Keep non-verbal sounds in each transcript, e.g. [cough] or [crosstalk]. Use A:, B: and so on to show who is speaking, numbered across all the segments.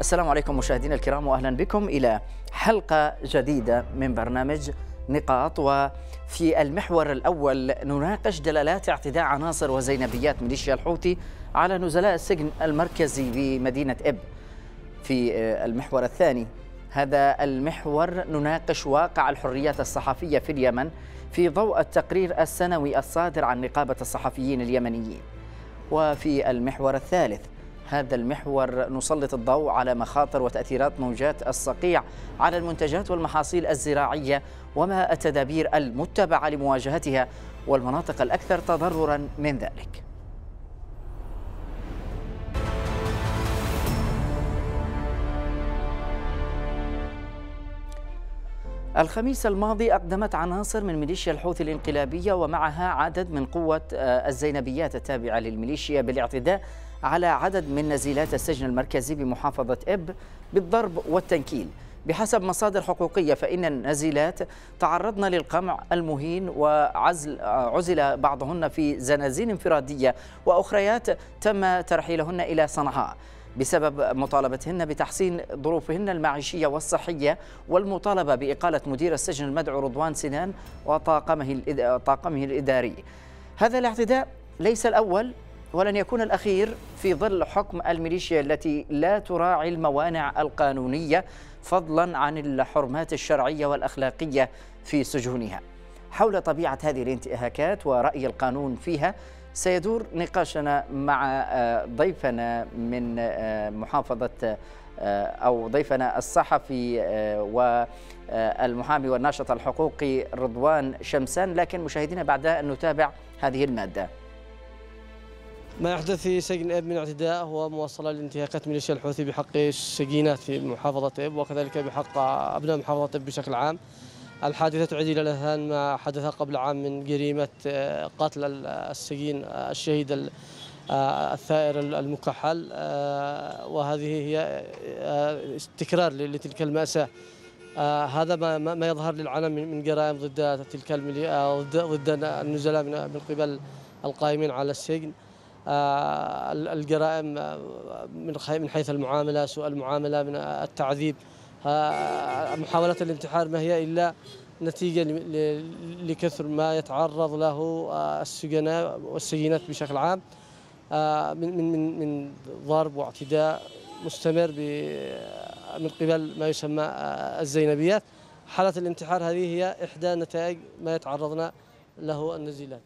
A: السلام عليكم مشاهدينا الكرام واهلا بكم الى حلقه جديده من برنامج نقاط وفي المحور الاول نناقش دلالات اعتداء عناصر وزينبيات ميليشيا الحوثي على نزلاء السجن المركزي بمدينه اب. في آه، المحور الثاني هذا المحور نناقش واقع الحريات الصحفيه في اليمن في ضوء التقرير السنوي الصادر عن نقابه الصحفيين اليمنيين. وفي المحور الثالث هذا المحور نسلط الضوء على مخاطر وتأثيرات موجات الصقيع على المنتجات والمحاصيل الزراعية وما التدابير المتبعة لمواجهتها والمناطق الأكثر تضررا من ذلك الخميس الماضي أقدمت عناصر من ميليشيا الحوثي الانقلابية ومعها عدد من قوة آه، الزينبيات التابعة للميليشيا بالاعتداء على عدد من نزيلات السجن المركزي بمحافظة إب بالضرب والتنكيل بحسب مصادر حقوقية فإن النزيلات تعرضن للقمع المهين وعزل عزل بعضهن في زنازين انفرادية وأخريات تم ترحيلهن إلى صنعاء بسبب مطالبتهن بتحسين ظروفهن المعيشية والصحية والمطالبة بإقالة مدير السجن المدعو رضوان سنان وطاقمه الإداري هذا الاعتداء ليس الأول ولن يكون الأخير في ظل حكم الميليشيا التي لا تراعي الموانع القانونية فضلا عن الحرمات الشرعية والأخلاقية في سجونها حول طبيعة هذه الانتهاكات ورأي القانون فيها سيدور نقاشنا مع آه، ضيفنا من آه، محافظة آه، أو ضيفنا الصحفي والمحامي والناشط الحقوقي رضوان شمسان لكن مشاهدينا بعد أن نتابع هذه المادة
B: ما يحدث في سجن إب من اعتداء هو مواصلة لانتهاكات ميليشيا الحوثي بحق السجينات في محافظة إب وكذلك بحق أبناء محافظة إب بشكل عام الحادثة تعيد إلى الأذهان ما حدث قبل عام من جريمة آه، قتل السجين آه، الشهيد آه، الثائر المكحل وهذه هي تكرار لتلك المأساة هذا ما ما يظهر للعلم من جرائم ضد تلك ضد النزلاء من قبل القائمين على السجن آه، الجرائم آه، من من حيث المعامله سوء المعامله من آه، التعذيب محاوله الانتحار ما هي الا نتيجه لكثر ما يتعرض له السجناء والسجينات بشكل عام من من من من ضرب واعتداء مستمر من قبل ما يسمى الزينبيات حالة الانتحار هذه هي إحدى نتائج ما يتعرضنا له النزيلات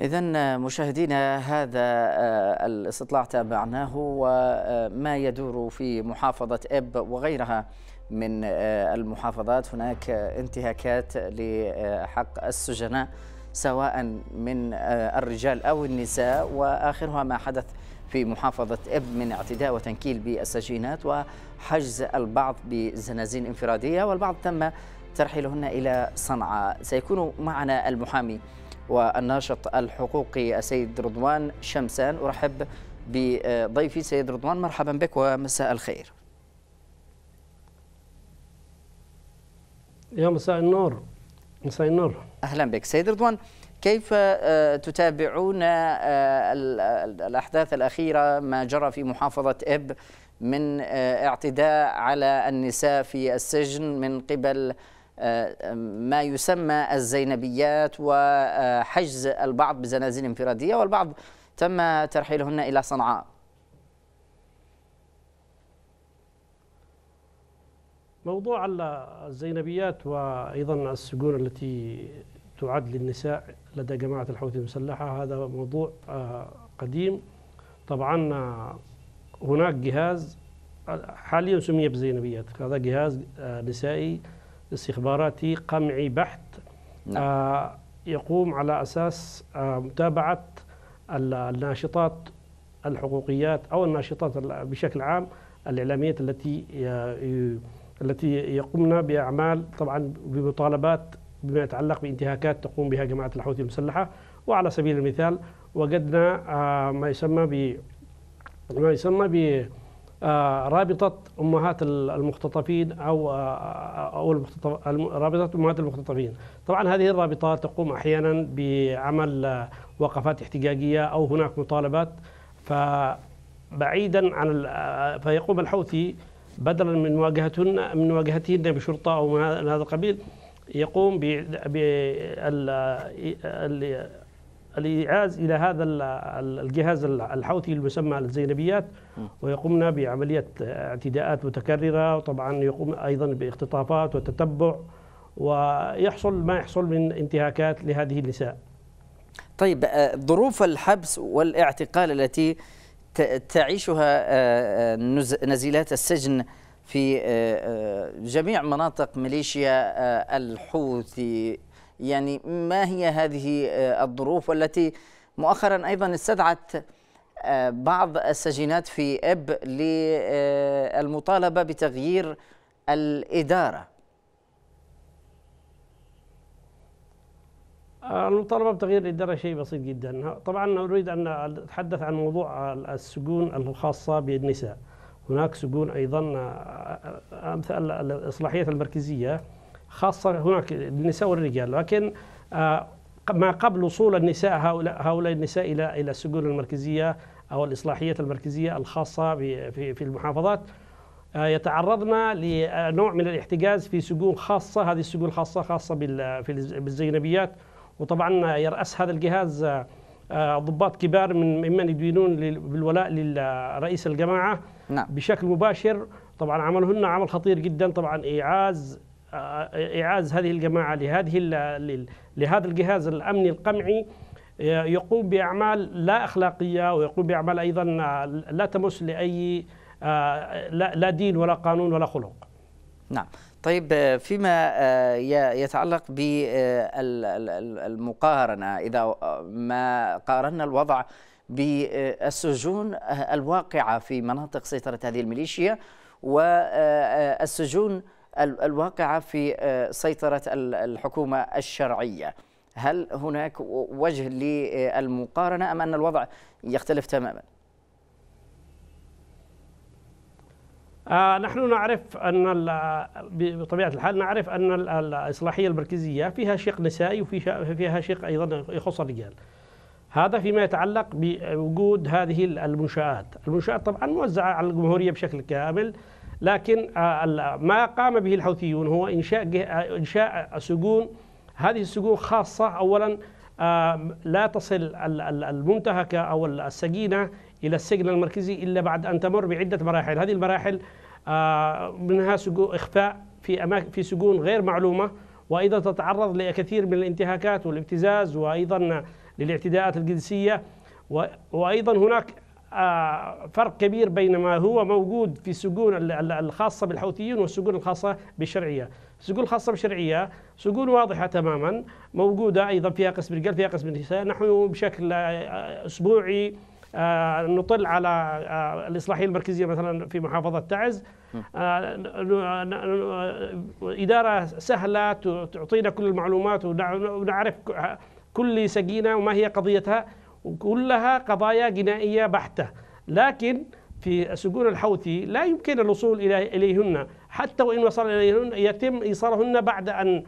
A: إذا مشاهدينا هذا آه، الاستطلاع تابعناه وما آه، يدور في محافظة إب وغيرها من آه، المحافظات هناك انتهاكات لحق السجناء سواء من الرجال أو النساء وآخرها ما حدث في محافظة إب من اعتداء وتنكيل بالسجينات وحجز البعض بزنازين انفرادية والبعض تم ترحيلهن إلى صنعاء سيكون معنا المحامي والناشط الحقوقي السيد رضوان شمسان أرحب بضيفي سيد رضوان مرحبا بك ومساء الخير يا مساء النور مساء النور أهلا بك سيد رضوان كيف تتابعون الأحداث الأخيرة ما جرى في محافظة إب من اعتداء على النساء في السجن من قبل ما يسمى الزينبيات وحجز البعض بزنازين انفرادية والبعض تم ترحيلهن إلى صنعاء
C: موضوع الزينبيات وأيضا السجون التي تعد للنساء لدى جماعة الحوثي المسلحة هذا موضوع آه، قديم طبعا آه، هناك جهاز آه، حاليا سمي بزينبيات هذا جهاز نسائي استخباراتي قمعي بحت نعم. آه، يقوم على أساس آه، متابعة الناشطات الحقوقيات أو الناشطات بشكل عام الإعلاميات التي آه، التي يقمن بأعمال طبعا بمطالبات بما يتعلق بانتهاكات تقوم بها جماعة الحوثي المسلحة وعلى سبيل المثال وجدنا ما يسمى ب ما يسمى ب آه، رابطه امهات المختطفين او آه، آه، او رابطه امهات المختطفين طبعا هذه الرابطات تقوم احيانا بعمل وقفات احتجاجيه او هناك مطالبات فبعيدا عن فيقوم الحوثي بدلا من مواجهتهن من مواجهتهن بشرطه او من هذا القبيل يقوم ب الإيعاز إلى هذا الجهاز الحوثي اللي يسمى الزينبيات ويقومنا بعملية اعتداءات متكررة وطبعا يقوم أيضا باختطافات وتتبع ويحصل ما يحصل من انتهاكات لهذه النساء
A: طيب آه، ظروف الحبس والاعتقال التي تعيشها آه، آه، نزيلات السجن في جميع مناطق ميليشيا الحوثي يعني ما هي هذه آه، الظروف والتي مؤخرا أيضا استدعت آه، بعض السجينات في إب للمطالبة بتغيير الإدارة المطالبة
C: بتغيير الإدارة شيء بسيط جدا طبعا أريد أن أتحدث عن موضوع السجون الخاصة بالنساء هناك سجون أيضا آه، أمثال الإصلاحيات المركزية خاصة هناك النساء والرجال لكن آه، ما قبل وصول النساء هؤلاء, هؤلاء النساء إلى إلى السجون المركزية أو الإصلاحيات المركزية الخاصة في في المحافظات آه، يتعرضن لنوع من الاحتجاز في سجون خاصة هذه السجون الخاصة خاصة بالزينبيات وطبعا يرأس هذا الجهاز آه، ضباط كبار من ممن يدينون بالولاء لرئيس الجماعة نعم. بشكل مباشر طبعا عملهن عمل خطير جدا طبعا إيعاز إعاز هذه الجماعة لهذه لهذا الجهاز الأمني القمعي آه، يقوم بأعمال لا أخلاقية ويقوم بأعمال أيضا آه، لا تمس لأي آه، لا دين ولا قانون ولا خلق
A: نعم طيب فيما يتعلق بالمقارنة إذا ما قارنا الوضع بالسجون الواقعة في مناطق سيطرة هذه الميليشيا والسجون الواقعة في آه، سيطرة الحكومة الشرعية هل هناك وجه للمقارنة أم أن الوضع يختلف تماما؟
C: آه، نحن نعرف أن بطبيعة الحال نعرف أن الإصلاحية المركزية فيها شق نسائي وفيها فيها شق أيضا يخص الرجال هذا فيما يتعلق بوجود هذه المنشآت المنشآت طبعا موزعة على الجمهورية بشكل كامل لكن آه، ما قام به الحوثيون هو إنشاء آه، إنشاء سجون هذه السجون خاصة أولا آه، لا تصل المنتهكة أو السجينة إلى السجن المركزي إلا بعد أن تمر بعدة مراحل هذه المراحل منها سجون إخفاء في أماكن في سجون غير معلومة وأيضا تتعرض لكثير من الانتهاكات والابتزاز وأيضا للاعتداءات الجنسية وأيضا هناك آه، فرق كبير بين ما هو موجود في السجون الخاصة بالحوثيين والسجون الخاصة بالشرعية السجون الخاصة بالشرعية سجون واضحة تماما موجودة أيضا فيها قسم رجال فيها قسم نساء نحن بشكل آه، أسبوعي آه، نطل على الإصلاحية المركزية مثلا في محافظة تعز إدارة سهلة تعطينا كل المعلومات ونعرف كل سجينة وما هي قضيتها وكلها قضايا جنائية بحتة لكن في سجون الحوثي لا يمكن الوصول إليهن حتى وإن وصل إليهن يتم إيصالهن بعد أن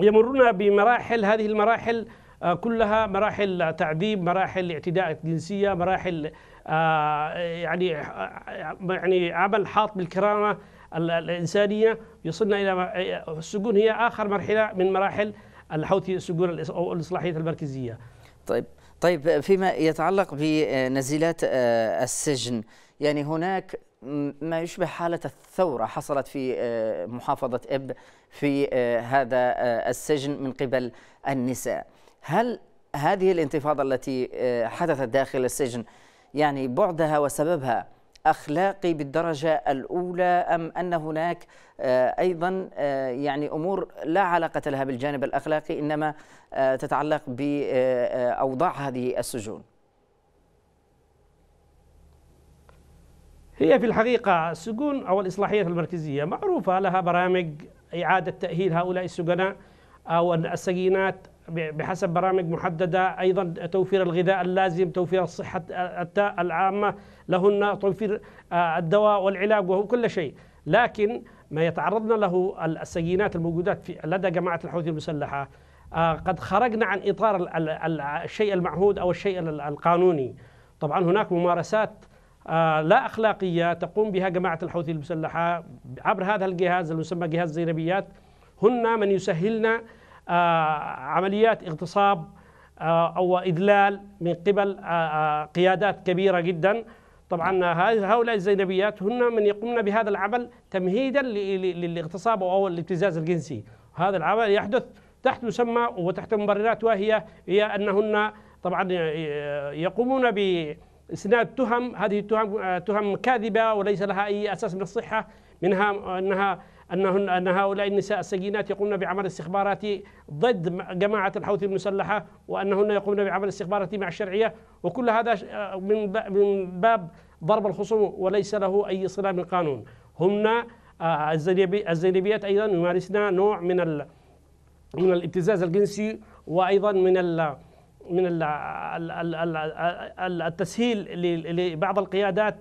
C: يمرون بمراحل هذه المراحل آه، كلها مراحل تعذيب مراحل اعتداء جنسية مراحل آه، يعني آه، يعني عمل حاط بالكرامة الإنسانية يصلنا إلى السجون هي آخر مرحلة من مراحل الحوثي السجون الإصلاحية المركزية
A: طيب طيب فيما يتعلق بنزيلات آه، السجن يعني هناك ما يشبه حالة الثورة حصلت في آه، محافظة إب في آه، هذا السجن من قبل النساء هل هذه الانتفاضة التي حدثت داخل السجن يعني بعدها وسببها اخلاقي بالدرجه الاولى ام ان هناك آه، ايضا آه، يعني امور لا علاقه لها بالجانب الاخلاقي انما آه، تتعلق باوضاع هذه السجون
C: هي في الحقيقة السجون أو الإصلاحية المركزية معروفة لها برامج إعادة تأهيل هؤلاء السجناء أو السجينات بحسب برامج محددة أيضا توفير الغذاء اللازم توفير الصحة العامة لهن توفير آه، الدواء والعلاج وكل شيء لكن ما يتعرضن له السجينات الموجودات في لدى جماعة الحوثي المسلحة آه، قد خرجنا عن إطار الشيء المعهود أو الشيء القانوني طبعا هناك ممارسات آه، لا أخلاقية تقوم بها جماعة الحوثي المسلحة عبر هذا الجهاز المسمى جهاز زينبيات هن من يسهلن عمليات اغتصاب أو إذلال من قبل قيادات كبيرة جدا طبعا هؤلاء الزينبيات هن من يقومن بهذا العمل تمهيدا للاغتصاب او الابتزاز الجنسي هذا العمل يحدث تحت مسمى وتحت مبررات وهي هي انهن طبعا يقومون باسناد تهم هذه التهم تهم كاذبه وليس لها اي اساس من الصحه منها انها أنهن أن هؤلاء النساء السجينات يقومن بعمل استخباراتي ضد جماعة الحوثي المسلحة وأنهن يقومن بعمل استخباراتي مع الشرعية وكل هذا آه، من من باب ضرب الخصوم وليس له أي صلة من هن آه، الزينبيات أيضا يمارسن نوع من ال من الابتزاز الجنسي وأيضا من ال من التسهيل لبعض القيادات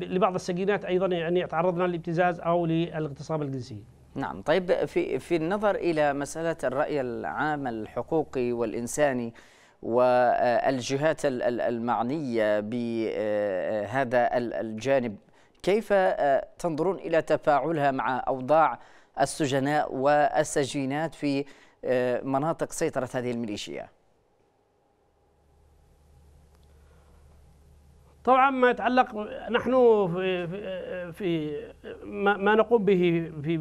C: لبعض السجينات ايضا يعني تعرضنا للابتزاز او للاغتصاب الجنسي.
A: نعم طيب في في النظر الى مساله الراي العام الحقوقي والانساني والجهات المعنيه بهذا آه، الجانب كيف آه، تنظرون الى تفاعلها مع اوضاع السجناء والسجينات في آه، مناطق سيطره هذه الميليشيا؟
C: طبعا ما يتعلق نحن في, في ما نقوم به في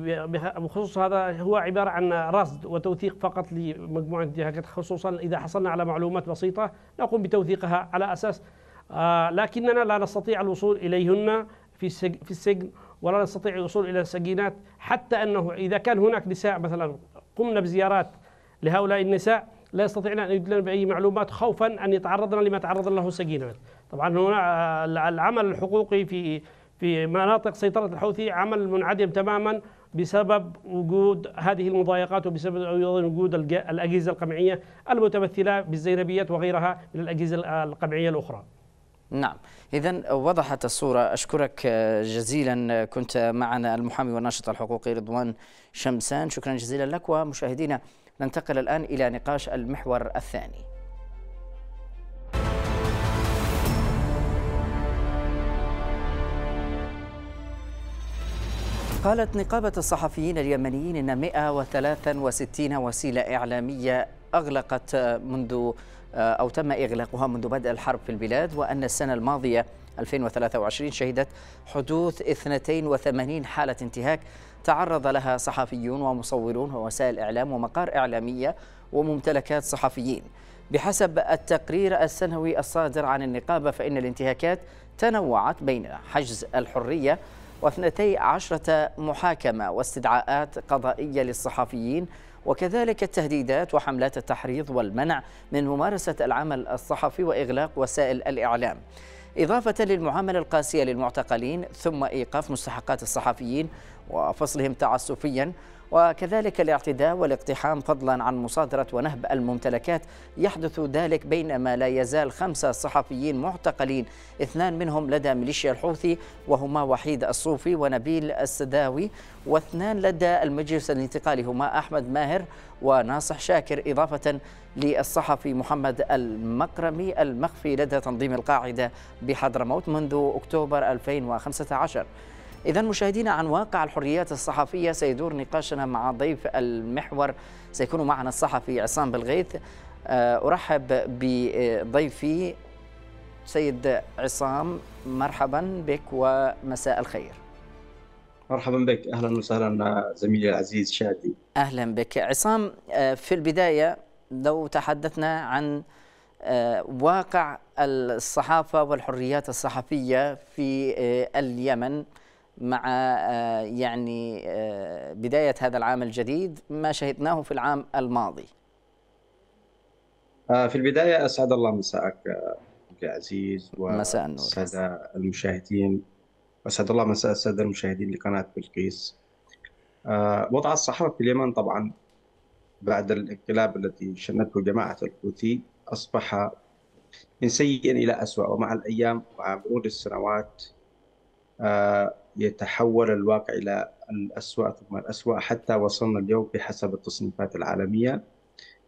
C: بخصوص هذا هو عباره عن رصد وتوثيق فقط لمجموعه انتهاكات خصوصا اذا حصلنا على معلومات بسيطه نقوم بتوثيقها على اساس آه، لكننا لا نستطيع الوصول اليهن في في السجن ولا نستطيع الوصول الى السجينات حتى انه اذا كان هناك نساء مثلا قمنا بزيارات لهؤلاء النساء لا يستطيعن ان يدلن باي معلومات خوفا ان يتعرضن لما تعرضن له السجينات طبعا هنا آه، العمل الحقوقي في في مناطق سيطرة الحوثي عمل منعدم تماما بسبب وجود هذه المضايقات وبسبب ايضا وجود الاجهزه القمعيه المتمثله بالزينبيات وغيرها من الاجهزه آه، القمعيه الاخرى.
A: نعم إذا وضحت الصورة أشكرك آه، جزيلا كنت معنا المحامي والناشط الحقوقي رضوان شمسان شكرا جزيلا لك ومشاهدينا ننتقل الآن إلى نقاش المحور الثاني قالت نقابة الصحفيين اليمنيين إن 163 وسيلة إعلامية أغلقت منذ أو تم إغلاقها منذ بدء الحرب في البلاد وأن السنة الماضية 2023 شهدت حدوث 82 حالة انتهاك تعرض لها صحفيون ومصورون ووسائل إعلام ومقار إعلامية وممتلكات صحفيين بحسب التقرير السنوي الصادر عن النقابة فإن الانتهاكات تنوعت بين حجز الحرية واثنتي عشرة محاكمة واستدعاءات قضائية للصحفيين وكذلك التهديدات وحملات التحريض والمنع من ممارسة العمل الصحفي وإغلاق وسائل الإعلام إضافة للمعاملة القاسية للمعتقلين ثم إيقاف مستحقات الصحفيين وفصلهم تعسفيا وكذلك الاعتداء والاقتحام فضلا عن مصادرة ونهب الممتلكات يحدث ذلك بينما لا يزال خمسة صحفيين معتقلين اثنان منهم لدى ميليشيا الحوثي وهما وحيد الصوفي ونبيل السداوي واثنان لدى المجلس الانتقالي هما أحمد ماهر وناصح شاكر إضافة للصحفي محمد المقرمي المخفي لدى تنظيم القاعدة بحضرموت منذ أكتوبر 2015 إذا مشاهدينا عن واقع الحريات الصحفية سيدور نقاشنا مع ضيف المحور سيكون معنا الصحفي عصام بالغيث آه، أرحب بضيفي سيد عصام مرحبا بك ومساء الخير
D: مرحبا بك اهلا وسهلا زميلي العزيز شادي
A: اهلا بك عصام آه، في البدايه لو تحدثنا عن آه، واقع الصحافه والحريات الصحفيه في اليمن مع آه، يعني آه، بداية هذا العام الجديد ما شهدناه في العام الماضي
D: آه، في البداية أسعد الله مساءك أخوي عزيز ومساء النور السادة المشاهدين أسعد الله مساء السادة المشاهدين لقناة بلقيس وضع الصحراء في اليمن طبعا بعد الانقلاب الذي شنته جماعة الحوثي أصبح من سيء إلى أسوأ ومع الأيام ومع مرور السنوات يتحول الواقع إلى الأسوأ ثم الأسوأ حتى وصلنا اليوم بحسب التصنيفات العالمية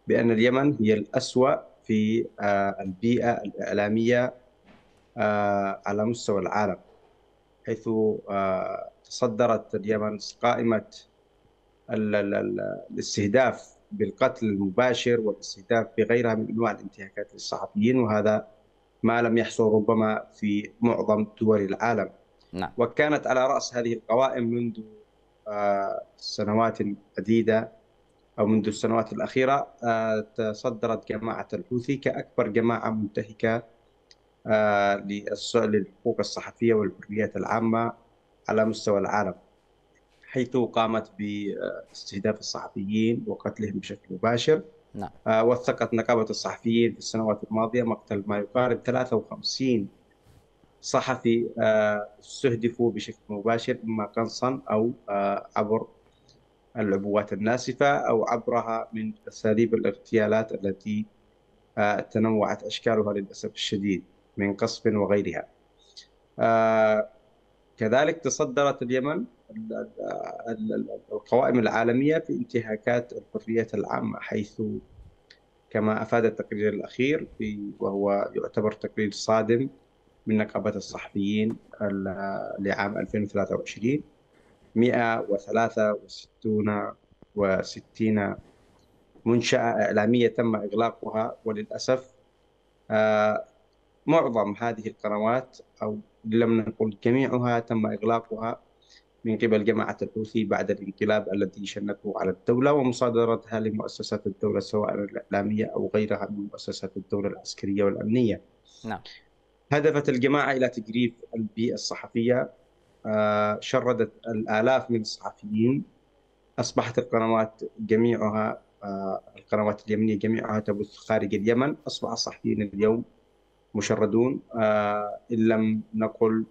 D: بأن اليمن هي الأسوأ في آه، البيئة الإعلامية آه، على مستوى العالم حيث آه، تصدرت اليمن قائمة الاستهداف بالقتل المباشر والاستهداف بغيرها من انواع الانتهاكات للصحفيين وهذا ما لم يحصل ربما في معظم دول العالم نعم. وكانت على رأس هذه القوائم منذ آه، سنوات عديدة أو منذ السنوات الأخيرة آه، تصدرت جماعة الحوثي كأكبر جماعة منتهكة آه، للحقوق الصحفية والحريات العامة على مستوى العالم حيث قامت باستهداف الصحفيين وقتلهم بشكل مباشر نعم. وثقت نقابة الصحفيين في السنوات الماضية مقتل ما يقارب 53 صحفي آه، استهدفوا بشكل مباشر إما قنصا أو آه، عبر العبوات الناسفة أو عبرها من أساليب الاغتيالات التي آه، تنوعت أشكالها للأسف الشديد من قصف وغيرها كذلك تصدرت اليمن القوائم العالمية في انتهاكات الحريات العامة حيث كما أفاد التقرير الأخير وهو يعتبر تقرير صادم من نقابة الصحفيين لعام 2023 163 و60 منشأة إعلامية تم إغلاقها وللأسف آه، معظم هذه القنوات أو لم نقل جميعها تم إغلاقها من قبل جماعة الحوثي بعد الانقلاب الذي شنته على الدولة ومصادرتها لمؤسسات الدولة سواء الإعلامية أو غيرها من مؤسسات الدولة العسكرية والأمنية نعم. هدفت الجماعه الى تجريف البيئه الصحفيه آه، شردت الالاف من الصحفيين اصبحت القنوات جميعها آه، القنوات اليمنيه جميعها تبث خارج اليمن اصبح الصحفيين اليوم مشردون آه، ان لم نقل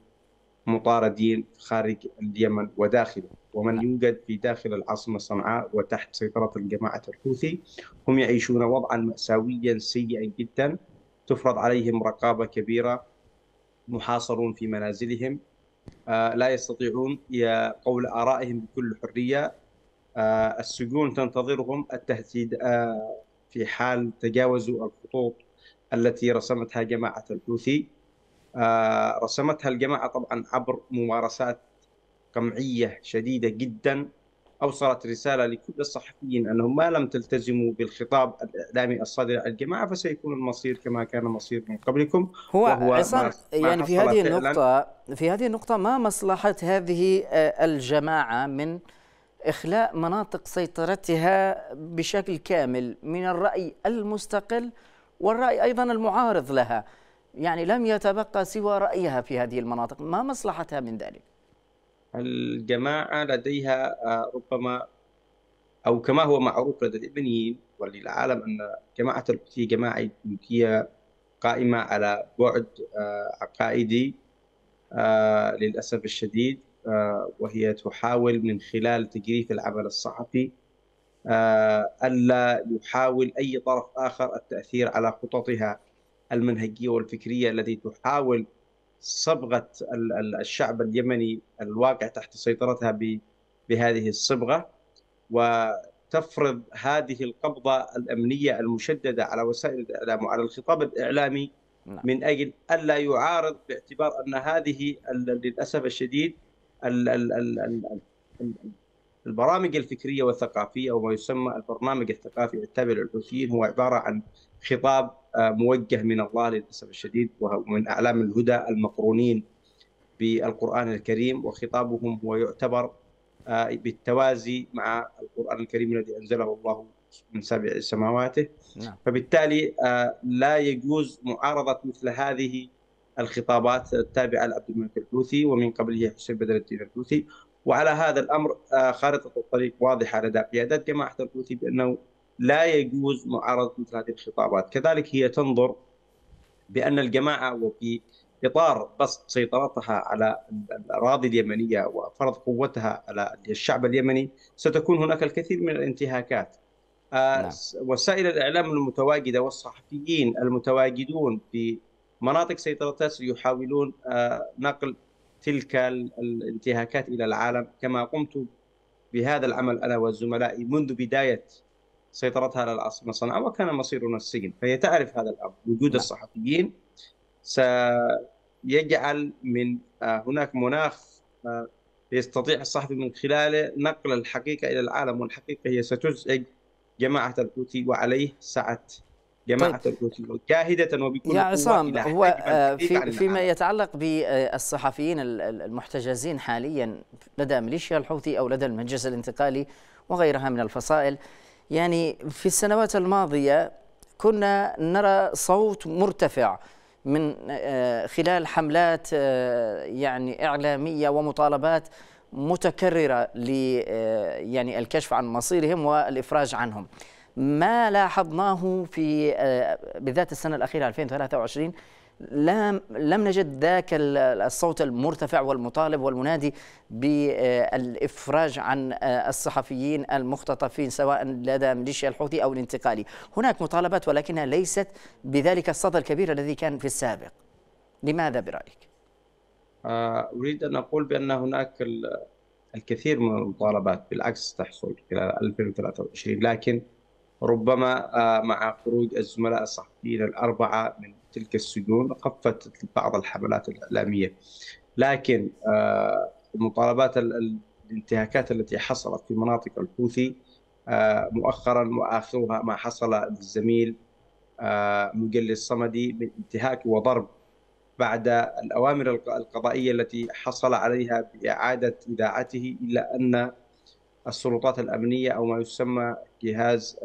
D: مطاردين خارج اليمن وداخله ومن يوجد في داخل العاصمة صنعاء وتحت سيطرة الجماعة الحوثي هم يعيشون وضعا مأساويا سيئا جدا تفرض عليهم رقابة كبيرة محاصرون في منازلهم آه، لا يستطيعون قول آرائهم بكل حرية آه، السجون تنتظرهم التهديد آه، في حال تجاوزوا الخطوط التي رسمتها جماعة الحوثي رسمتها الجماعة طبعا عبر ممارسات قمعية شديدة جدا اوصلت رساله لكل الصحفيين انهم ما لم تلتزموا بالخطاب الاعلامي الصادر عن الجماعه فسيكون المصير كما كان المصير من قبلكم هو, وهو عصام يعني في هذه النقطه
A: في هذه النقطه ما مصلحه هذه آه، الجماعه من اخلاء مناطق سيطرتها بشكل كامل من الراي المستقل والراي ايضا المعارض لها يعني لم يتبقى سوى رايها في هذه المناطق ما مصلحتها من ذلك
D: الجماعة لديها آه، ربما أو كما هو معروف لدى الإبنيين وللعالم أن جماعة الحوثي جماعة بيوتية قائمة على بعد آه، عقائدي آه، للأسف الشديد وهي تحاول من خلال تجريف العمل الصحفي ألا يحاول أي طرف آخر التأثير على خططها المنهجية والفكرية التي تحاول صبغه الشعب اليمني الواقع تحت سيطرتها بهذه الصبغه وتفرض هذه القبضه الامنيه المشدده على وسائل الاعلام وعلى الخطاب الاعلامي نعم. من اجل الا يعارض باعتبار ان هذه للاسف الشديد البرامج الفكريه والثقافيه وما يسمى البرنامج الثقافي التابع للحوثيين هو عباره عن خطاب آه، موجه من الله للاسف الشديد ومن اعلام الهدى المقرونين بالقران الكريم وخطابهم هو يعتبر آه، بالتوازي مع القران الكريم الذي انزله الله من سبع سماواته نعم. فبالتالي آه، لا يجوز معارضه مثل هذه الخطابات التابعه لعبد الملك الحوثي ومن قبله حسين بدر الدين الحوثي وعلى هذا الامر خارطه الطريق واضحه لدى قيادات جماعه الحوثي بانه لا يجوز معارضه مثل هذه الخطابات، كذلك هي تنظر بان الجماعه وفي اطار بسط سيطرتها على الاراضي اليمنيه وفرض قوتها على الشعب اليمني ستكون هناك الكثير من الانتهاكات. آه، نعم. وسائل الاعلام المتواجده والصحفيين المتواجدون في مناطق سيطرتها سيحاولون آه، نقل تلك الانتهاكات الى العالم كما قمت بهذا العمل انا وزملائي منذ بدايه سيطرتها على العاصمة صنعاء وكان مصيرنا السجن فهي تعرف هذا الأمر وجود نعم. الصحفيين سيجعل من آه، هناك مناخ آه، يستطيع الصحفي من خلاله نقل الحقيقة إلى العالم والحقيقة هي ستزعج جماعة الحوثي وعليه سعت جماعة طيب. الحوثي جاهدة وبكل يا عصام هو آه، في فيما
A: يتعلق بالصحفيين المحتجزين حاليا لدى ميليشيا الحوثي أو لدى المجلس الانتقالي وغيرها من الفصائل يعني في السنوات الماضية كنا نرى صوت مرتفع من آه، خلال حملات آه، يعني إعلامية ومطالبات متكررة ل آه، يعني الكشف عن مصيرهم والإفراج عنهم ما لاحظناه في بالذات السنة الأخيرة 2023 لم لم نجد ذاك الصوت المرتفع والمطالب والمنادي بالافراج عن آه، الصحفيين المختطفين سواء لدى ميليشيا الحوثي او الانتقالي، هناك مطالبات ولكنها ليست بذلك الصدى الكبير الذي كان في السابق. لماذا برايك؟
D: آه، اريد ان اقول بان هناك الكثير من المطالبات بالعكس تحصل خلال 2023 لكن ربما آه، مع خروج الزملاء الصحفيين الاربعه من تلك السجون خفت بعض الحملات الإعلامية لكن آه، مطالبات الانتهاكات التي حصلت في مناطق الحوثي آه، مؤخرا واخرها ما حصل للزميل آه، مجل الصمدي من انتهاك وضرب بعد الاوامر القضائيه التي حصل عليها باعاده اذاعته الا ان السلطات الامنيه او ما يسمى جهاز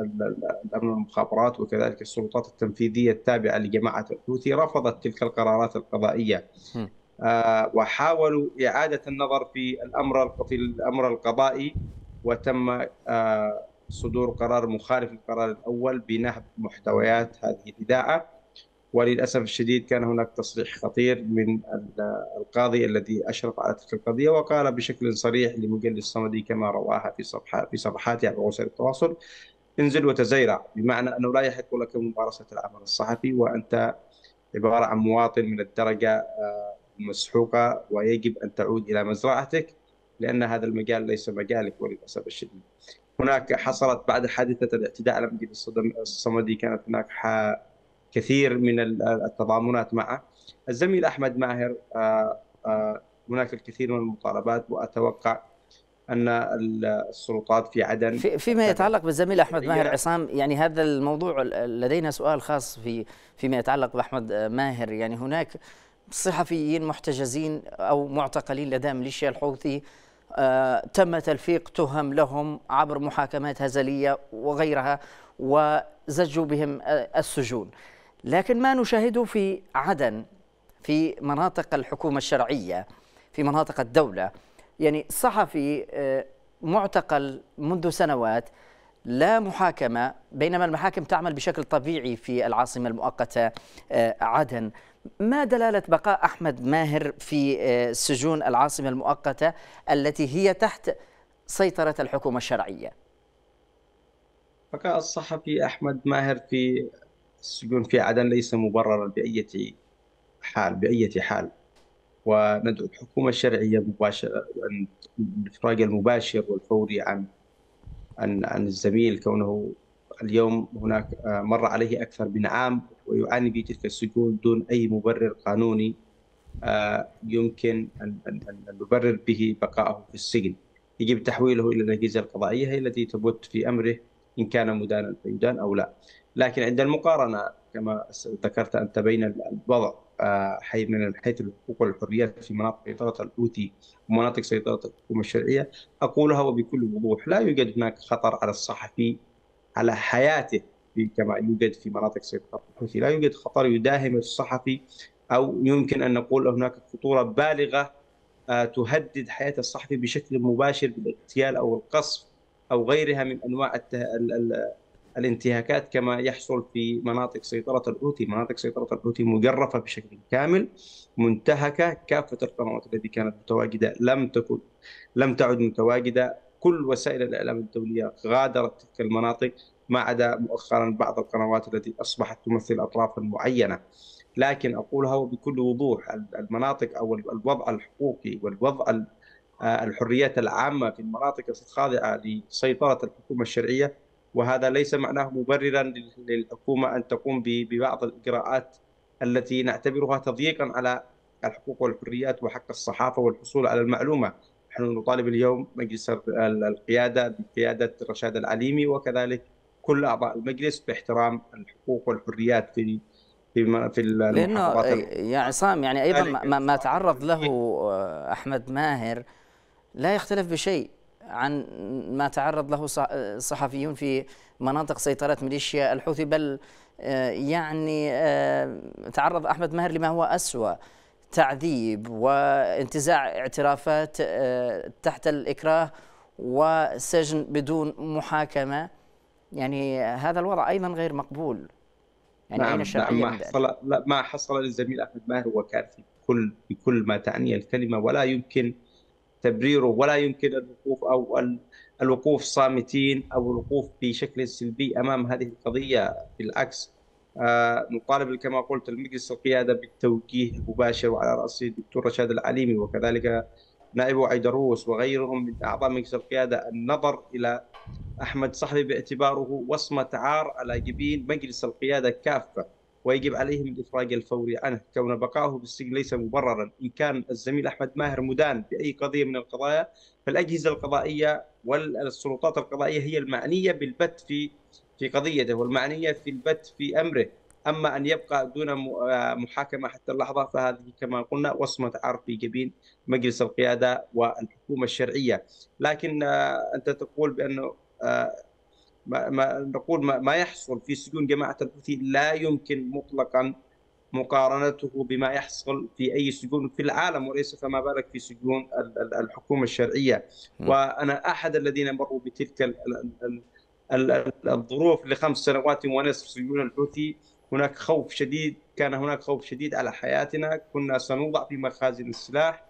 D: الامن والمخابرات وكذلك السلطات التنفيذيه التابعه لجماعه الحوثي رفضت تلك القرارات القضائيه آه، وحاولوا اعاده النظر في الامر في الامر القضائي وتم آه، صدور قرار مخالف للقرار الاول بنهب محتويات هذه الاذاعه وللاسف الشديد كان هناك تصريح خطير من القاضي الذي اشرف على تلك القضيه وقال بشكل صريح لمجلس الصمدي كما رواها في صفحه في صفحاته على وسائل التواصل انزل وتزيرع بمعنى انه لا يحق لك ممارسه العمل الصحفي وانت عباره عن مواطن من الدرجه آه، مسحوقه ويجب ان تعود الى مزرعتك لان هذا المجال ليس مجالك وللاسف الشديد. هناك حصلت بعد حادثه الاعتداء على مجلس الصمدي كانت هناك كثير من التضامنات معه الزميل احمد ماهر آه، آه،
A: هناك الكثير من المطالبات واتوقع ان السلطات في عدن في فيما يتعلق بالزميل احمد ماهر عصام يعني هذا الموضوع لدينا سؤال خاص في فيما يتعلق باحمد آه، ماهر يعني هناك صحفيين محتجزين او معتقلين لدى ميليشيا الحوثي تم تلفيق تهم لهم عبر محاكمات هزليه وغيرها وزجوا بهم السجون لكن ما نشاهده في عدن في مناطق الحكومة الشرعية في مناطق الدولة يعني صحفي آه، معتقل منذ سنوات لا محاكمة بينما المحاكم تعمل بشكل طبيعي في العاصمة المؤقتة آه، عدن ما دلالة بقاء أحمد ماهر في آه، سجون العاصمة المؤقتة التي هي تحت سيطرة الحكومة الشرعية
D: بقاء الصحفي أحمد ماهر في السجون في عدن ليس مبررا بأية حال بأية حال وندعو الحكومة الشرعية مباشرة الإفراج المباشر والفوري عن عن عن الزميل كونه اليوم هناك آه، مر عليه أكثر من عام ويعاني في تلك السجون دون أي مبرر قانوني آه، يمكن أن نبرر به بقائه في السجن يجب تحويله إلى الأجهزة القضائية التي تبت في أمره إن كان مدانا فيدان أو لا لكن عند المقارنه كما ذكرت انت بين الوضع آه، حيث من حيث الحقوق والحريات في مناطق سيطره الحوثي ومناطق سيطره الحكومه الشرعيه اقولها وبكل وضوح لا يوجد هناك خطر على الصحفي على حياته كما يوجد في مناطق سيطره الحوثي لا يوجد خطر يداهم الصحفي او يمكن ان نقول هناك خطوره بالغه آه، تهدد حياه الصحفي بشكل مباشر بالاغتيال او القصف او غيرها من انواع الانتهاكات كما يحصل في مناطق سيطرة الحوثي مناطق سيطرة الحوثي مجرفة بشكل كامل منتهكة كافة القنوات التي كانت متواجدة لم تكن لم تعد متواجدة كل وسائل الإعلام الدولية غادرت تلك المناطق ما عدا مؤخرا بعض القنوات التي أصبحت تمثل أطرافا معينة لكن أقولها بكل وضوح المناطق أو الوضع الحقوقي والوضع آه، الحريات العامة في المناطق الخاضعة لسيطرة الحكومة الشرعية وهذا ليس معناه مبررا للحكومة أن تقوم ببعض الإجراءات التي نعتبرها تضييقا على الحقوق والحريات وحق الصحافة والحصول على المعلومة نحن نطالب اليوم مجلس القيادة بقيادة رشاد العليمي وكذلك كل أعضاء المجلس باحترام الحقوق والحريات في في لانه
A: يا عصام يعني ايضا ما, ما تعرض له آه، احمد ماهر لا يختلف بشيء عن ما تعرض له صحفيون في مناطق سيطرة ميليشيا الحوثي بل آه، يعني آه، تعرض أحمد ماهر لما هو أسوأ تعذيب وانتزاع اعترافات آه، تحت الإكراه وسجن بدون محاكمة يعني هذا الوضع أيضا غير مقبول يعني نعم, نعم ما حصل
D: لا ما حصل للزميل أحمد ماهر هو كارثي بكل بكل ما تعنيه الكلمة ولا يمكن تبريره ولا يمكن الوقوف او الوقوف صامتين او الوقوف بشكل سلبي امام هذه القضيه بالعكس نطالب آه، كما قلت المجلس القياده بالتوجيه المباشر وعلى راسه الدكتور رشاد العليمي وكذلك نائب عيدروس وغيرهم من اعضاء مجلس القياده النظر الى احمد صحبي باعتباره وصمه عار على جبين مجلس القياده كافه ويجب عليهم الإفراج الفوري عنه كون بقائه بالسجن ليس مبررا إن كان الزميل أحمد ماهر مدان بأي قضية من القضايا فالأجهزة القضائية والسلطات القضائية هي المعنية بالبت في في قضيته والمعنية في البت في أمره أما أن يبقى دون آه، محاكمة حتى اللحظة فهذه كما قلنا وصمة عار في جبين مجلس القيادة والحكومة الشرعية لكن آه، أنت تقول بأنه آه، ما ما نقول ما, ما يحصل في سجون جماعه الحوثي لا يمكن مطلقا مقارنته بما يحصل في اي سجون في العالم وليس فما بالك في سجون الحكومه الشرعيه وانا احد الذين مروا بتلك الظروف لخمس سنوات ونصف سجون الحوثي هناك خوف شديد كان هناك خوف شديد على حياتنا كنا سنوضع في مخازن السلاح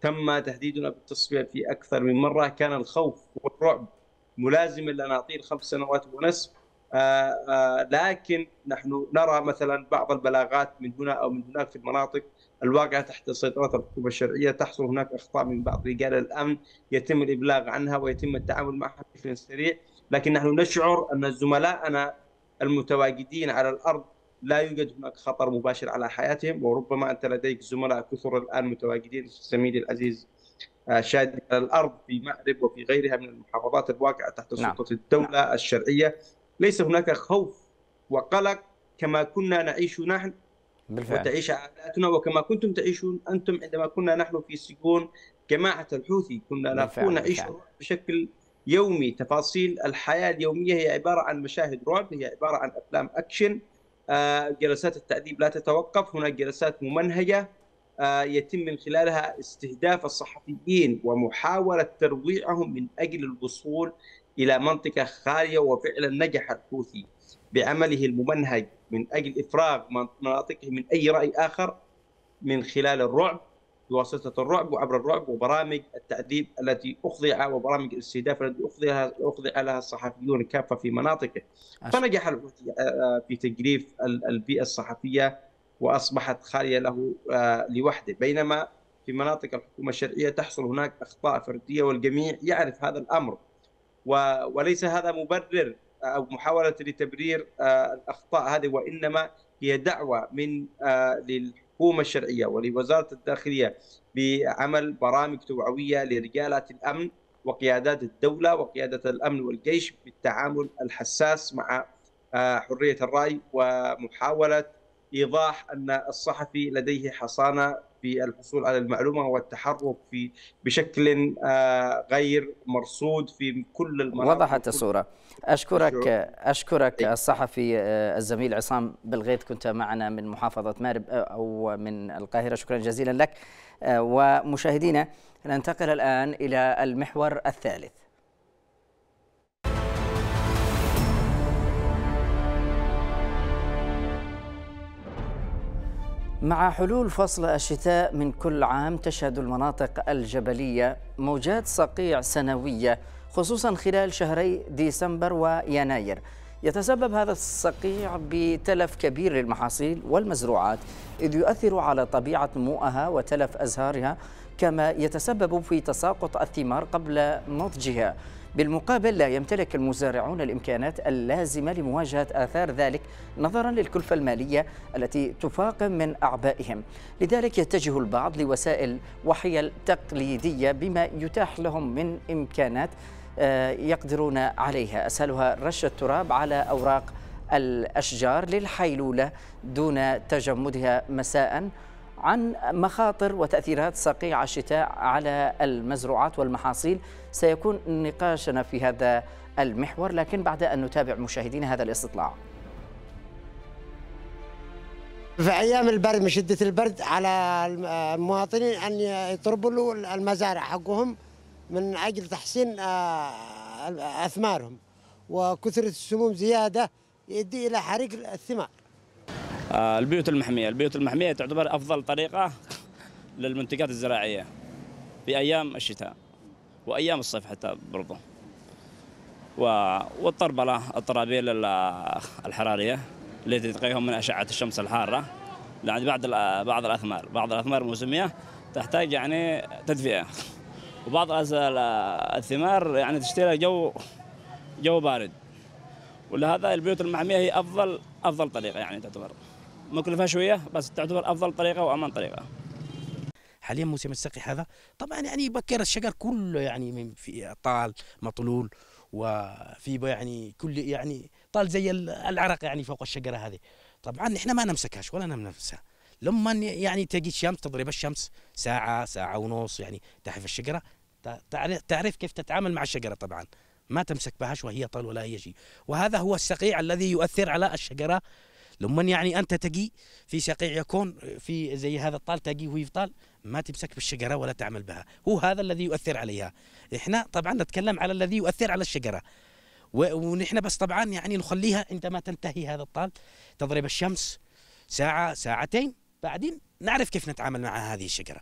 D: تم تهديدنا بالتصفيه في اكثر من مره كان الخوف والرعب ملازم اللي خمس الخمس سنوات ونصف آه، آه، لكن نحن نرى مثلا بعض البلاغات من هنا او من هناك في المناطق الواقعه تحت سيطره الحكومه الشرعيه تحصل هناك اخطاء من بعض رجال الامن يتم الابلاغ عنها ويتم التعامل معها بشكل سريع لكن نحن نشعر ان زملائنا المتواجدين على الارض لا يوجد هناك خطر مباشر على حياتهم وربما انت لديك زملاء كثر الان متواجدين زميلي العزيز على الأرض في مأرب وفي غيرها من المحافظات الواقعة تحت نعم. سلطة نعم. الدولة الشرعية ليس هناك خوف وقلق كما كنا نعيش نحن
E: بالفعل. وتعيش
D: عائلاتنا وكما كنتم تعيشون أنتم عندما كنا نحن في سجون جماعة الحوثي كنا نكون نعيش بشكل يومي تفاصيل الحياة اليومية هي عبارة عن مشاهد رعب هي عبارة عن أفلام أكشن آه، جلسات التأديب لا تتوقف هناك جلسات ممنهجة آه، يتم من خلالها استهداف الصحفيين ومحاولة ترويعهم من أجل الوصول إلى منطقة خالية وفعلا نجح الحوثي بعمله الممنهج من أجل إفراغ مناطقه من أي رأي آخر من خلال الرعب بواسطة الرعب وعبر الرعب وبرامج التعذيب التي أخضع وبرامج الاستهداف التي أخضع أخضع لها الصحفيون كافة في مناطقه فنجح الحوثي آه، آه، في تجريف البيئة الصحفية واصبحت خاليه له آه، لوحده بينما في مناطق الحكومه الشرعيه تحصل هناك اخطاء فرديه والجميع يعرف هذا الامر وليس هذا مبرر آه، او محاوله لتبرير آه، الاخطاء هذه وانما هي دعوه من للحكومه الشرعيه ولوزاره الداخليه بعمل برامج توعويه لرجالات الامن وقيادات الدوله وقياده الامن والجيش بالتعامل الحساس مع حريه الراي ومحاوله ايضاح ان الصحفي لديه حصانه في الحصول على المعلومه والتحرك في بشكل آه، غير مرصود في كل المناطق وضحت الصوره
A: اشكرك اشكرك إيه. الصحفي آه، الزميل عصام بلغيت كنت معنا من محافظه مارب آه، او من القاهره شكرا جزيلا لك ومشاهدينا ننتقل الان الى المحور الثالث مع حلول فصل الشتاء من كل عام تشهد المناطق الجبلية موجات صقيع سنوية خصوصا خلال شهري ديسمبر ويناير يتسبب هذا الصقيع بتلف كبير للمحاصيل والمزروعات إذ يؤثر على طبيعة نموها وتلف أزهارها كما يتسبب في تساقط الثمار قبل نضجها بالمقابل لا يمتلك المزارعون الإمكانات اللازمة لمواجهة آثار ذلك نظرا للكلفة المالية التي تفاقم من أعبائهم لذلك يتجه البعض لوسائل وحيل تقليدية بما يتاح لهم من إمكانات آه، يقدرون عليها أسهلها رش التراب على أوراق الأشجار للحيلولة دون تجمدها مساءً عن مخاطر وتأثيرات صقيع الشتاء على المزروعات والمحاصيل سيكون نقاشنا في هذا المحور لكن بعد أن نتابع مشاهدينا هذا الاستطلاع
B: في ايام البرد من شده البرد على المواطنين ان يطربوا المزارع حقهم من اجل تحسين آه، اثمارهم وكثره السموم زياده يؤدي الى حريق الثمار
D: آه،
C: البيوت المحميه، البيوت المحميه تعتبر افضل طريقه للمنتجات الزراعيه في ايام الشتاء وايام الصيف حتى برضه. والطربله الطرابيل الحراريه التي تقيهم من اشعه الشمس الحاره يعني بعض بعض الاثمار، بعض الاثمار الموسميه تحتاج يعني تدفئه. وبعض الثمار يعني تشتريها جو جو بارد ولهذا البيوت المحميه هي افضل افضل طريقه يعني تعتبر
E: مكلفه شويه بس تعتبر افضل طريقه وامان طريقه حاليا موسم السقي هذا طبعا يعني يبكر الشجر كله يعني في طال مطلول وفي يعني كل يعني طال زي العرق يعني فوق الشجره هذه طبعا احنا ما نمسكهاش ولا نلمسها لما يعني تجي الشمس تضرب الشمس ساعه ساعه ونص يعني تحف الشجره تعرف كيف تتعامل مع الشجره طبعا ما تمسك بهاش وهي طال ولا هي شيء وهذا هو السقيع الذي يؤثر على الشجره لما يعني انت تقي في شقيع يكون في زي هذا الطال تقي وهي يفطال ما تمسك بالشجره ولا تعمل بها هو هذا الذي يؤثر عليها احنا طبعا نتكلم على الذي يؤثر على الشجره ونحن بس طبعا يعني نخليها عندما تنتهي هذا الطال تضرب الشمس ساعه ساعتين بعدين نعرف كيف نتعامل مع هذه الشجره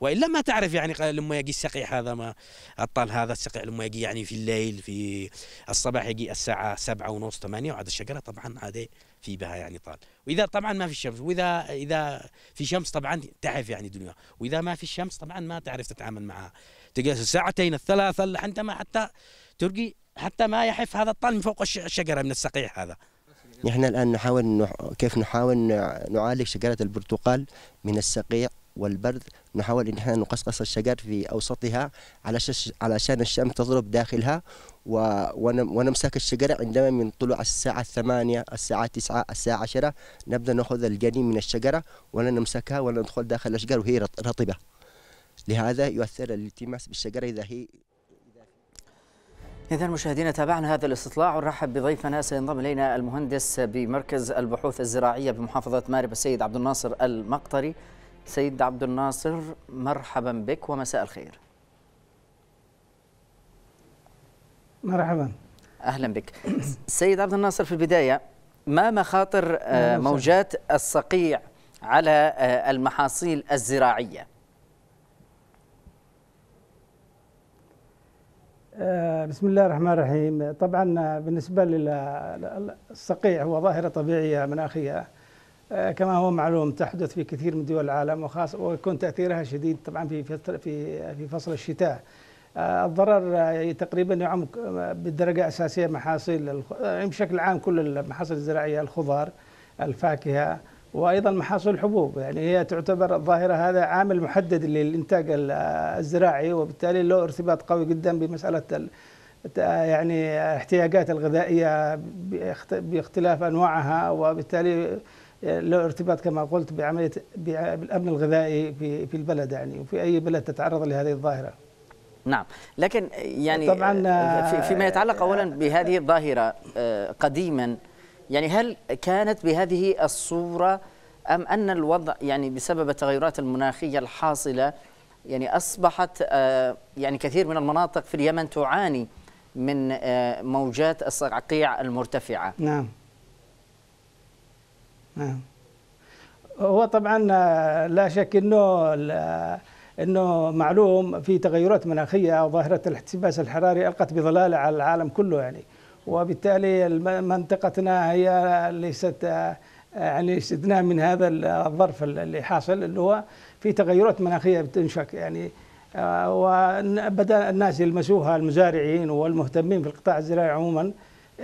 E: والا ما تعرف يعني لما يجي السقيع هذا ما الطال هذا السقيع لما يجي يعني في الليل في الصباح يجي الساعه سبعة ونص ثمانية وعاد الشجره طبعا عادي في بها يعني طال واذا طبعا ما في شمس واذا اذا في شمس طبعا تعرف يعني دنيا واذا ما في شمس طبعا ما تعرف تتعامل معها تجلس الساعتين الثلاثه اللي انت ما حتى ترقي حتى ما يحف هذا الطال من فوق الشجره من الصقيع هذا
D: نحن الان نحاول كيف نحاول نعالج شجره البرتقال من الصقيع والبرد نحاول ان احنا نقصقص الشجر في اوسطها علشان الشمس تضرب داخلها ونمسك الشجرة عندما من طلوع الساعة الثمانية الساعة تسعة الساعة عشرة نبدأ نأخذ
A: الجنين من الشجرة ولا نمسكها ولا ندخل داخل الأشجار وهي رطبة لهذا يؤثر الالتماس بالشجرة إذا هي إذا مشاهدينا تابعنا هذا الاستطلاع ونرحب بضيفنا سينضم إلينا المهندس بمركز البحوث الزراعية بمحافظة مارب السيد عبد الناصر المقطري سيد عبد الناصر مرحبا بك ومساء الخير مرحبا اهلا بك سيد عبد الناصر في البدايه ما مخاطر آه، موجات الصقيع على آه، المحاصيل الزراعيه
F: آه، بسم الله الرحمن الرحيم طبعا بالنسبه للصقيع هو ظاهره طبيعيه مناخيه آه، كما هو معلوم تحدث في كثير من دول العالم وخاصة ويكون تأثيرها شديد طبعا في في في فصل الشتاء آه، الضرر آه، تقريبا يعم بالدرجة أساسية محاصيل يعني بشكل عام كل المحاصيل الزراعية الخضار الفاكهة وأيضا محاصيل الحبوب يعني هي تعتبر الظاهرة هذا عامل محدد للإنتاج الزراعي وبالتالي له ارتباط قوي جدا بمسألة يعني احتياجات الغذائية باختلاف أنواعها وبالتالي له ارتباط كما قلت بعملية بالأمن الغذائي في في البلد يعني وفي أي بلد تتعرض لهذه الظاهرة.
A: نعم، لكن يعني طبعا فيما يتعلق آه، أولا بهذه الظاهرة آه، قديما يعني هل كانت بهذه الصورة أم أن الوضع يعني بسبب التغيرات المناخية الحاصلة يعني أصبحت آه، يعني كثير من المناطق في اليمن تعاني من موجات الصقيع المرتفعة
F: نعم نعم هو طبعا آه، لا شك انه آه، انه معلوم في تغيرات مناخيه وظاهره الاحتباس الحراري القت بظلاله على العالم كله يعني وبالتالي منطقتنا هي ليست آه، يعني استثناء من هذا الظرف اللي حاصل اللي هو في تغيرات مناخيه بتنشك يعني وبدا الناس يلمسوها المزارعين والمهتمين في القطاع الزراعي عموما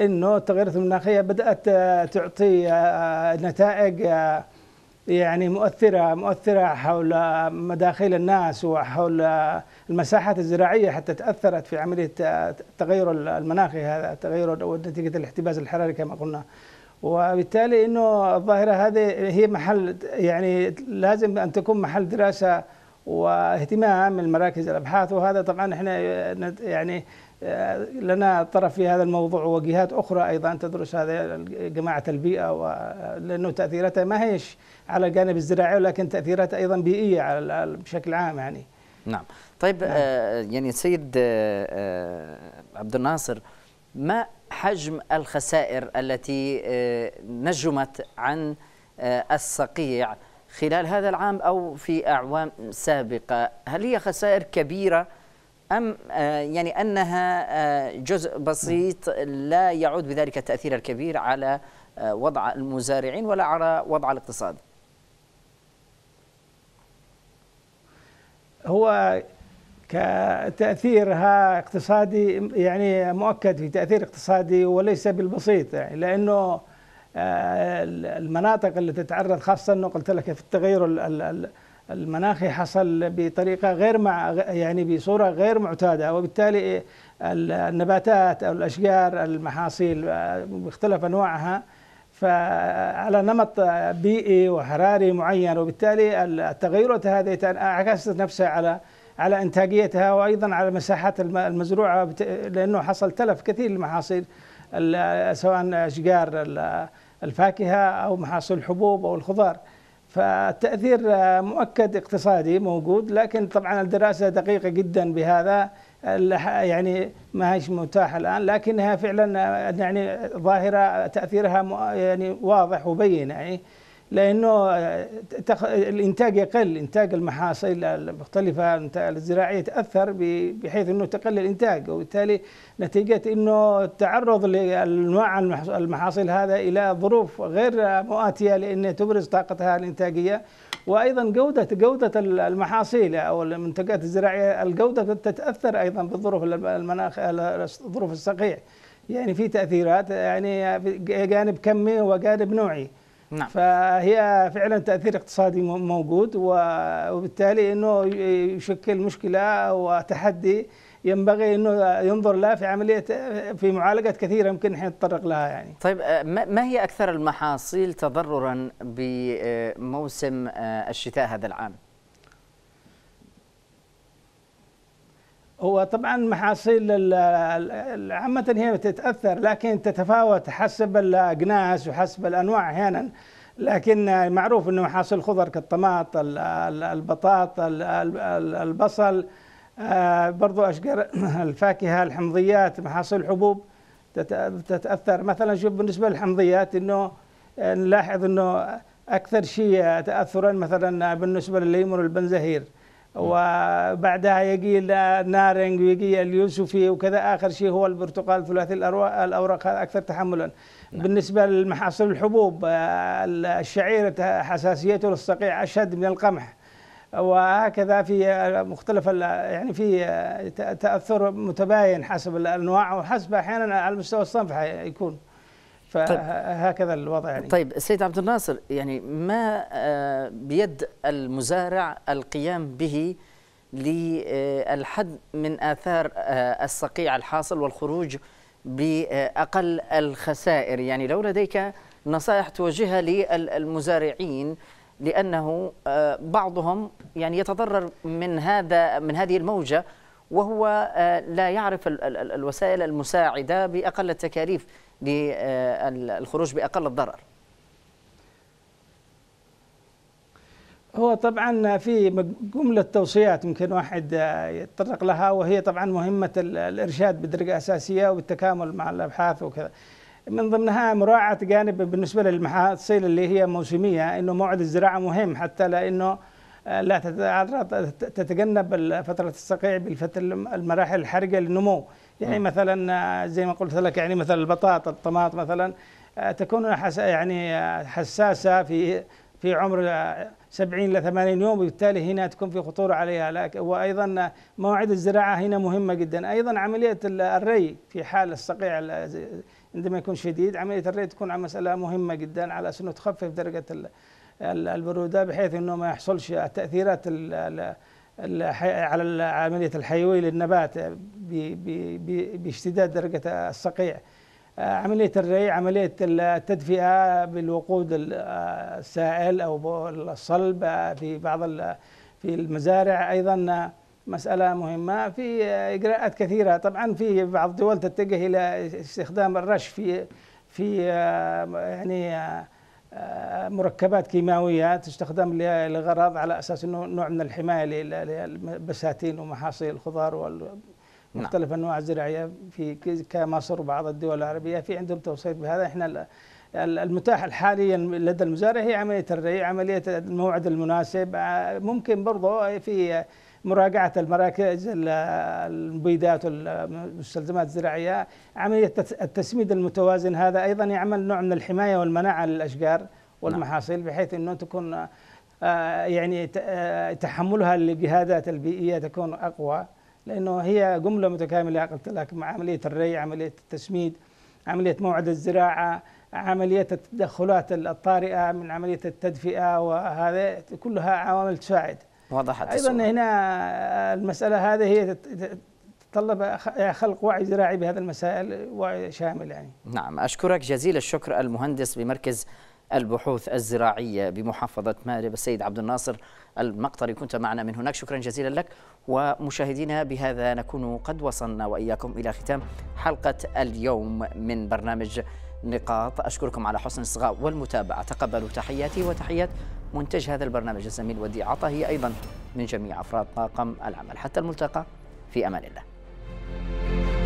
F: انه التغيرات المناخيه بدات آه، تعطي آه، آه، نتائج يعني مؤثره مؤثره حول مداخيل الناس وحول المساحات الزراعيه حتى تاثرت في عمليه التغير المناخي هذا التغير نتيجه الاحتباس الحراري كما قلنا وبالتالي انه الظاهره هذه هي محل يعني لازم ان تكون محل دراسه واهتمام من مراكز الابحاث وهذا طبعا احنا يعني آه، لنا طرف في هذا الموضوع وجهات أخرى أيضا تدرس هذا جماعة البيئة آه، لأنه تأثيراتها ما هيش على الجانب الزراعي ولكن تأثيراتها أيضا بيئية على بشكل عام يعني
A: نعم طيب نعم. آه يعني سيد آه،, آه عبد الناصر ما حجم الخسائر التي آه نجمت عن آه الصقيع خلال هذا العام أو في أعوام سابقة هل هي خسائر كبيرة أم آه، يعني أنها آه، جزء بسيط لا يعود بذلك التأثير الكبير على آه، وضع المزارعين ولا على وضع الاقتصاد
F: هو كتأثيرها اقتصادي يعني مؤكد في تأثير اقتصادي وليس بالبسيط يعني لأنه المناطق التي تتعرض خاصة أنه قلت لك في التغير المناخي حصل بطريقه غير مع يعني بصوره غير معتاده وبالتالي النباتات او الاشجار المحاصيل بمختلف انواعها فعلى نمط بيئي وحراري معين وبالتالي التغيرات هذه عكست نفسها على على انتاجيتها وايضا على مساحات المزروعه لانه حصل تلف كثير للمحاصيل سواء اشجار الفاكهه او محاصيل الحبوب او الخضار فتأثير آه، مؤكد اقتصادي موجود لكن طبعا الدراسة دقيقة جدا بهذا يعني ما هيش متاحة الآن لكنها فعلا آه، يعني ظاهرة تأثيرها يعني واضح وبين يعني لانه آه، الانتاج يقل انتاج المحاصيل المختلفه الزراعيه تاثر بحيث انه تقل الانتاج وبالتالي نتيجه انه التعرض لانواع المحاصيل هذا الى ظروف غير مؤاتيه لان تبرز طاقتها الانتاجيه وايضا جوده جوده المحاصيل او المنتجات الزراعيه الجوده تتاثر ايضا بالظروف المناخ ظروف الصقيع يعني في تاثيرات يعني جانب كمي وجانب نوعي نعم. فهي فعلا تاثير اقتصادي موجود وبالتالي انه يشكل مشكله وتحدي ينبغي انه ينظر لها في عمليه في معالجه كثيره
A: يمكن احنا نتطرق لها يعني. طيب آه، ما هي اكثر المحاصيل تضررا بموسم آه، الشتاء هذا العام؟
F: هو طبعا محاصيل عامة هي تتأثر لكن تتفاوت حسب الأجناس وحسب الأنواع أحيانا لكن معروف أنه محاصيل الخضر كالطماط البطاط البصل آه، برضو أشجار [coughs] الفاكهة الحمضيات محاصيل الحبوب تتأثر مثلا شوف بالنسبة للحمضيات أنه آه، نلاحظ أنه أكثر شيء تأثرا مثلا بالنسبة للليمون والبنزهير وبعدها يجي النارنج ويجي اليوسفي وكذا اخر شيء هو البرتقال ثلاثي الاوراق اكثر تحملا نعم. بالنسبه لمحاصيل الحبوب الشعير حساسيته للصقيع اشد من القمح وهكذا في مختلف يعني في تاثر متباين حسب الانواع وحسب احيانا على مستوى الصنف يكون طيب. فهكذا الوضع يعني طيب
A: سيد عبد الناصر يعني ما آه، بيد المزارع القيام به للحد من آثار آه، الصقيع الحاصل والخروج بأقل الخسائر يعني لو لديك نصائح توجهها للمزارعين لأنه آه، بعضهم يعني يتضرر من هذا من هذه الموجة وهو لا يعرف الوسائل المساعدة بأقل التكاليف للخروج باقل الضرر
F: هو طبعا في جملة توصيات يمكن واحد يتطرق لها وهي طبعا مهمة الإرشاد بدرجة أساسية والتكامل مع الأبحاث وكذا من ضمنها مراعاة جانب بالنسبة للمحاصيل اللي هي موسمية أنه موعد الزراعة مهم حتى لأنه آه، لا تتجنب فترة الصقيع بالفترة المراحل الحرجة للنمو يعني م. مثلا آه، زي ما قلت لك يعني مثلا البطاطا الطماط مثلا آه، تكون حس يعني آه، حساسه في في عمر 70 ل 80 يوم وبالتالي هنا تكون في خطورة عليها وأيضا مواعيد الزراعة هنا مهمة جدا أيضا عملية الري في حال الصقيع عندما يكون شديد عملية الري تكون على مسألة مهمة جدا على أساس أنه تخفف درجة البرودة بحيث أنه ما يحصلش التأثيرات على عملية الحيوي للنبات آه، باشتداد درجة الصقيع آه، عملية الري عملية التدفئة بالوقود آه، السائل أو الصلب في بعض في المزارع أيضا مسألة مهمة في إجراءات كثيرة طبعا في بعض الدول تتجه إلى استخدام الرش في في يعني آه، مركبات كيماويه تستخدم لغرض على اساس انه نوع من الحمايه للبساتين ومحاصيل الخضار ومختلف نعم. انواع الزراعيه في كمصر وبعض الدول العربيه في عندهم توصيف بهذا احنا المتاح حاليا لدى المزارع هي عمليه الري عمليه الموعد المناسب آه، ممكن برضه في مراجعة المراكز المبيدات والمستلزمات الزراعية عملية التسميد المتوازن هذا أيضا يعمل نوع من الحماية والمناعة للأشجار والمحاصيل بحيث أنه تكون آه، يعني آه، تحملها للجهادات البيئية تكون أقوى لأنه هي جملة متكاملة قلت لك مع عملية الري عملية التسميد عملية موعد الزراعة عملية التدخلات الطارئة من عملية التدفئة وهذا كلها عوامل تساعد
A: وضحت أيضا الصورة.
F: هنا المسألة هذه هي تتطلب خلق وعي زراعي بهذه المسائل وعي شامل يعني
A: نعم أشكرك جزيل الشكر المهندس بمركز البحوث الزراعية بمحافظة مأرب السيد عبد الناصر المقطري كنت معنا من هناك شكرا جزيلا لك ومشاهدينا بهذا نكون قد وصلنا وإياكم إلى ختام حلقة اليوم من برنامج نقاط أشكركم على حسن الصغاء والمتابعة تقبلوا تحياتي وتحيات منتج هذا البرنامج الزميل ودي عطا هي أيضا من جميع أفراد طاقم العمل حتى الملتقى في أمان الله